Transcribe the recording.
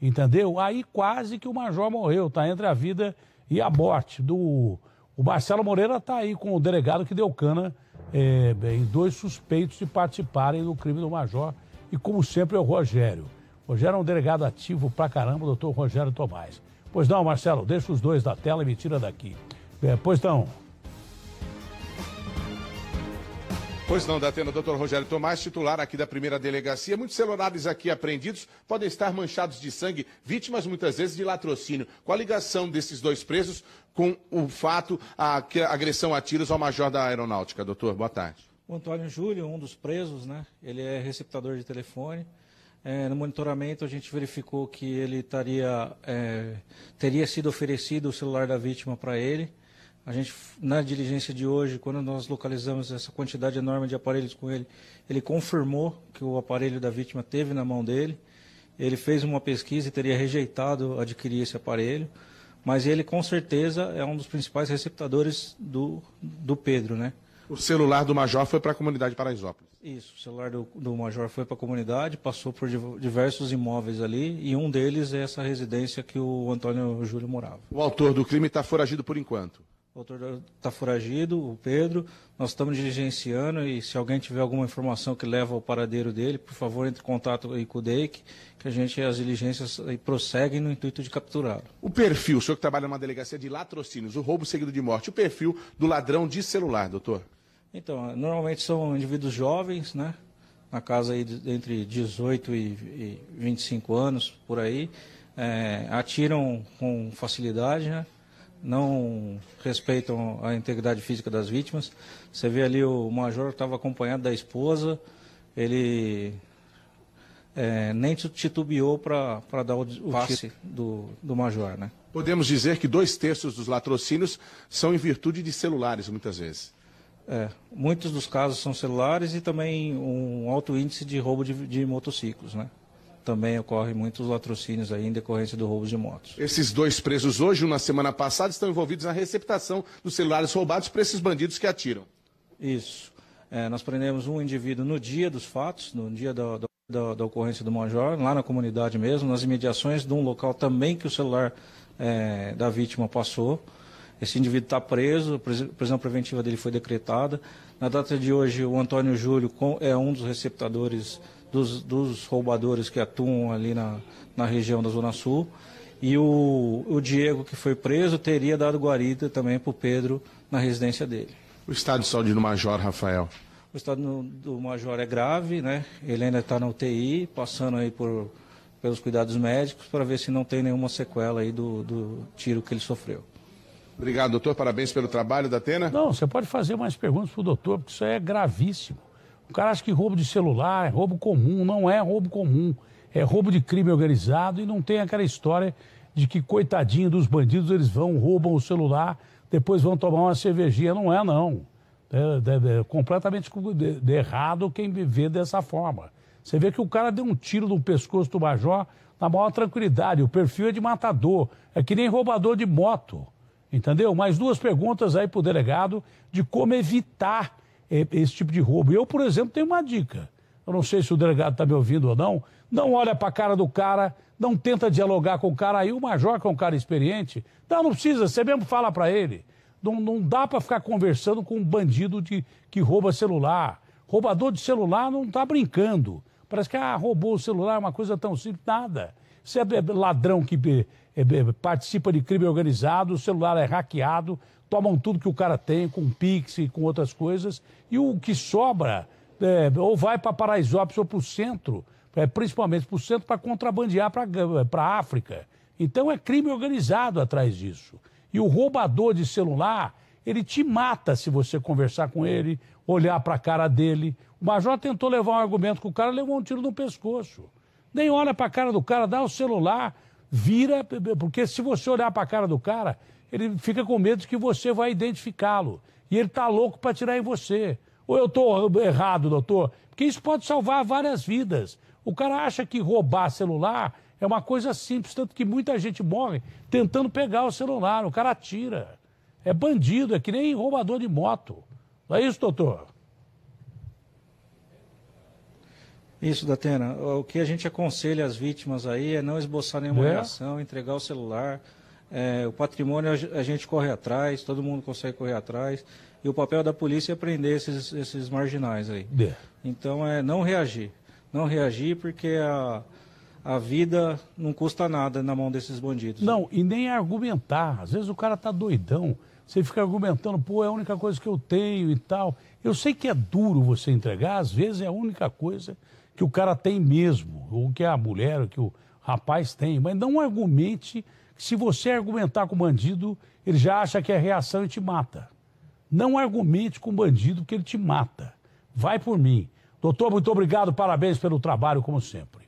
entendeu? Aí quase que o Major morreu, tá entre a vida e a morte. Do, o Marcelo Moreira tá aí com o delegado que deu cana é, em dois suspeitos de participarem do crime do Major. E como sempre é o Rogério. O Rogério é um delegado ativo pra caramba, o doutor Rogério Tomás. Pois não, Marcelo, deixa os dois da tela e me tira daqui. É, pois não. Pois não, datena doutor Rogério Tomás, titular aqui da primeira delegacia. Muitos celulares aqui apreendidos podem estar manchados de sangue, vítimas muitas vezes de latrocínio. Qual a ligação desses dois presos com o fato, a, a agressão a tiros ao major da aeronáutica? Doutor, boa tarde. O Antônio Júlio, um dos presos, né? Ele é receptador de telefone. É, no monitoramento, a gente verificou que ele taria, é, teria sido oferecido o celular da vítima para ele. A gente, na diligência de hoje, quando nós localizamos essa quantidade enorme de aparelhos com ele, ele confirmou que o aparelho da vítima teve na mão dele. Ele fez uma pesquisa e teria rejeitado adquirir esse aparelho, mas ele com certeza é um dos principais receptadores do, do Pedro, né? O celular do Major foi para a comunidade de Paraisópolis. Isso, o celular do, do Major foi para a comunidade, passou por diversos imóveis ali e um deles é essa residência que o Antônio Júlio morava. O autor do crime está foragido por enquanto. O doutor está foragido, o Pedro. Nós estamos diligenciando e se alguém tiver alguma informação que leva ao paradeiro dele, por favor, entre em contato aí com o DEIC, que a gente, as diligências aí prosseguem no intuito de capturá-lo. O perfil, o senhor que trabalha numa delegacia de latrocínios, o roubo seguido de morte, o perfil do ladrão de celular, doutor? Então, normalmente são indivíduos jovens, né? Na casa aí de, entre 18 e, e 25 anos, por aí. É, atiram com facilidade, né? não respeitam a integridade física das vítimas. Você vê ali o major estava acompanhado da esposa, ele é, nem titubeou para dar o, o passe do, do major, né? Podemos dizer que dois terços dos latrocínios são em virtude de celulares, muitas vezes. É, muitos dos casos são celulares e também um alto índice de roubo de, de motociclos, né? também ocorrem muitos latrocínios aí em decorrência do roubo de motos. Esses dois presos hoje, na semana passada, estão envolvidos na receptação dos celulares roubados para esses bandidos que atiram. Isso. É, nós prendemos um indivíduo no dia dos fatos, no dia da, da, da, ocorrência do Major, lá na comunidade mesmo, nas imediações de um local também que o celular é, da vítima passou. Esse indivíduo está preso, a prisão preventiva dele foi decretada. Na data de hoje, o Antônio Júlio é um dos receptadores dos, dos roubadores que atuam ali na, na região da Zona Sul. E o, o Diego, que foi preso, teria dado guarida também para o Pedro na residência dele. O estado de saúde do Major, Rafael? O estado do Major é grave, né? Ele ainda está na UTI, passando aí por, pelos cuidados médicos para ver se não tem nenhuma sequela aí do, do tiro que ele sofreu. Obrigado, doutor. Parabéns pelo trabalho da Atena. Não, você pode fazer mais perguntas para o doutor, porque isso é gravíssimo. O cara acha que roubo de celular é roubo comum. Não é roubo comum. É roubo de crime organizado e não tem aquela história de que, coitadinho dos bandidos, eles vão, roubam o celular, depois vão tomar uma cervejinha. Não é, não. É, é, é completamente de, de errado quem vê dessa forma. Você vê que o cara deu um tiro no pescoço do major na maior tranquilidade. O perfil é de matador, é que nem roubador de moto. Entendeu? Mais duas perguntas aí para o delegado de como evitar é, esse tipo de roubo. Eu, por exemplo, tenho uma dica. Eu não sei se o delegado está me ouvindo ou não. Não olha para a cara do cara, não tenta dialogar com o cara. Aí o major, que é um cara experiente, não, tá, não precisa, você mesmo fala para ele. Não, não dá para ficar conversando com um bandido de, que rouba celular. Roubador de celular não está brincando. Parece que ah, roubou o celular, é uma coisa tão simples, nada. Você é, é ladrão que é, participa de crime organizado, o celular é hackeado, tomam tudo que o cara tem, com Pix e com outras coisas, e o que sobra é, ou vai para Paraisópolis ou para o centro, é, principalmente para o centro, para contrabandear para é, a África. Então é crime organizado atrás disso. E o roubador de celular, ele te mata se você conversar com ele, olhar para a cara dele. O major tentou levar um argumento com o cara, levou um tiro no pescoço. Nem olha para a cara do cara, dá o celular, vira, porque se você olhar para a cara do cara, ele fica com medo que você vai identificá-lo. E ele está louco para tirar em você. Ou eu estou errado, doutor? Porque isso pode salvar várias vidas. O cara acha que roubar celular é uma coisa simples, tanto que muita gente morre tentando pegar o celular. O cara atira. É bandido, é que nem roubador de moto. Não é isso, doutor? Isso, Datena. O que a gente aconselha às vítimas aí é não esboçar nenhuma é? reação, entregar o celular, é, o patrimônio a gente corre atrás, todo mundo consegue correr atrás. E o papel da polícia é prender esses, esses marginais aí. É. Então é não reagir. Não reagir porque a, a vida não custa nada na mão desses bandidos. Não, e nem argumentar. Às vezes o cara tá doidão. Você fica argumentando, pô, é a única coisa que eu tenho e tal. Eu sei que é duro você entregar, às vezes é a única coisa que o cara tem mesmo, ou que a mulher, ou que o rapaz tem, mas não argumente se você argumentar com o bandido, ele já acha que é reação e te mata. Não argumente com o bandido, porque ele te mata. Vai por mim. Doutor, muito obrigado, parabéns pelo trabalho, como sempre.